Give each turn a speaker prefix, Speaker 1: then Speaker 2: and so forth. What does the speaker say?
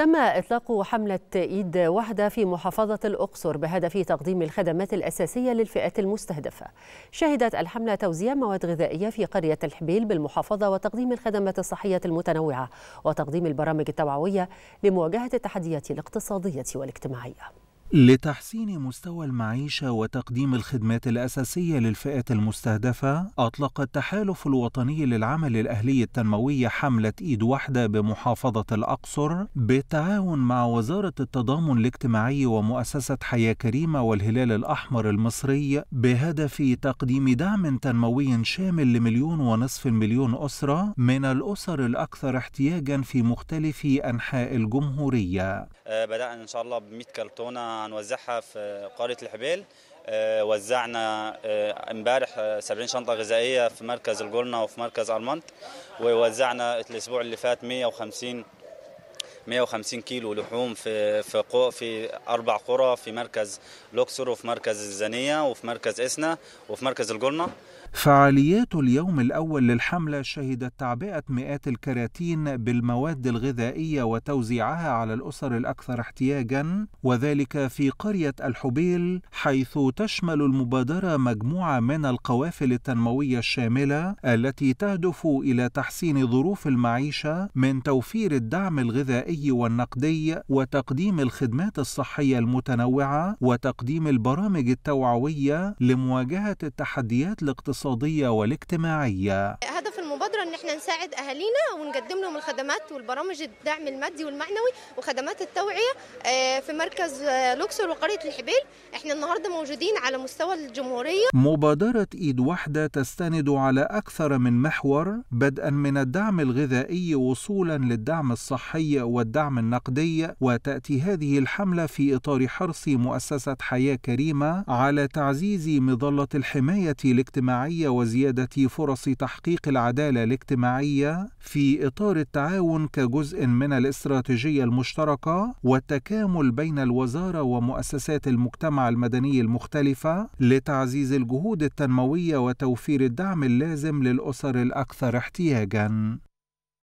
Speaker 1: تم إطلاق حملة إيد واحدة في محافظة الأقصر بهدف تقديم الخدمات الأساسية للفئات المستهدفة شهدت الحملة توزيع مواد غذائية في قرية الحبيل بالمحافظة وتقديم الخدمات الصحية المتنوعة وتقديم البرامج التوعوية لمواجهة التحديات الاقتصادية والاجتماعية
Speaker 2: لتحسين مستوى المعيشة وتقديم الخدمات الأساسية للفئات المستهدفة، أطلق التحالف الوطني للعمل الأهلي التنموي حملة إيد واحدة بمحافظة الأقصر بالتعاون مع وزارة التضامن الاجتماعي ومؤسسة حياة كريمة والهلال الأحمر المصري بهدف تقديم دعم تنموي شامل لمليون ونصف مليون أسرة من الأسر الأكثر احتياجًا في مختلف أنحاء الجمهورية.
Speaker 3: آه، بدأنا إن شاء الله ب 100 كرتونة نوزعها هنوزعها في قريه الحبيل آه، وزعنا آه، امبارح 70 آه، شنطه غذائيه في مركز الجولنا وفي مركز ارمنت ووزعنا الاسبوع اللي فات 150 150 كيلو لحوم في في في اربع قرى في مركز لوكسور وفي مركز الزنيه وفي مركز اسنا وفي مركز الجولنا
Speaker 2: فعاليات اليوم الأول للحملة شهدت تعبئة مئات الكراتين بالمواد الغذائية وتوزيعها على الأسر الأكثر احتياجا وذلك في قرية الحبيل حيث تشمل المبادرة مجموعة من القوافل التنموية الشاملة التي تهدف إلى تحسين ظروف المعيشة من توفير الدعم الغذائي والنقدي وتقديم الخدمات الصحية المتنوعة وتقديم البرامج التوعوية لمواجهة التحديات الاقتصادية الاقتصادية والاجتماعية
Speaker 4: قادره ان احنا نساعد اهالينا ونقدم لهم الخدمات والبرامج الدعم المادي والمعنوي وخدمات التوعيه آه، في مركز آه، لوكسور وقريه الحبيل احنا النهارده موجودين على مستوى الجمهوريه
Speaker 2: مبادره ايد واحده تستند على اكثر من محور بدءا من الدعم الغذائي وصولا للدعم الصحي والدعم النقدي وتاتي هذه الحمله في اطار حرص مؤسسه حياه كريمه على تعزيز مظله الحمايه الاجتماعيه وزياده فرص تحقيق العداله الاجتماعية في إطار التعاون كجزء من الاستراتيجية المشتركة والتكامل بين الوزارة ومؤسسات المجتمع المدني المختلفة لتعزيز الجهود التنموية وتوفير الدعم اللازم للأسر الأكثر احتياجًا.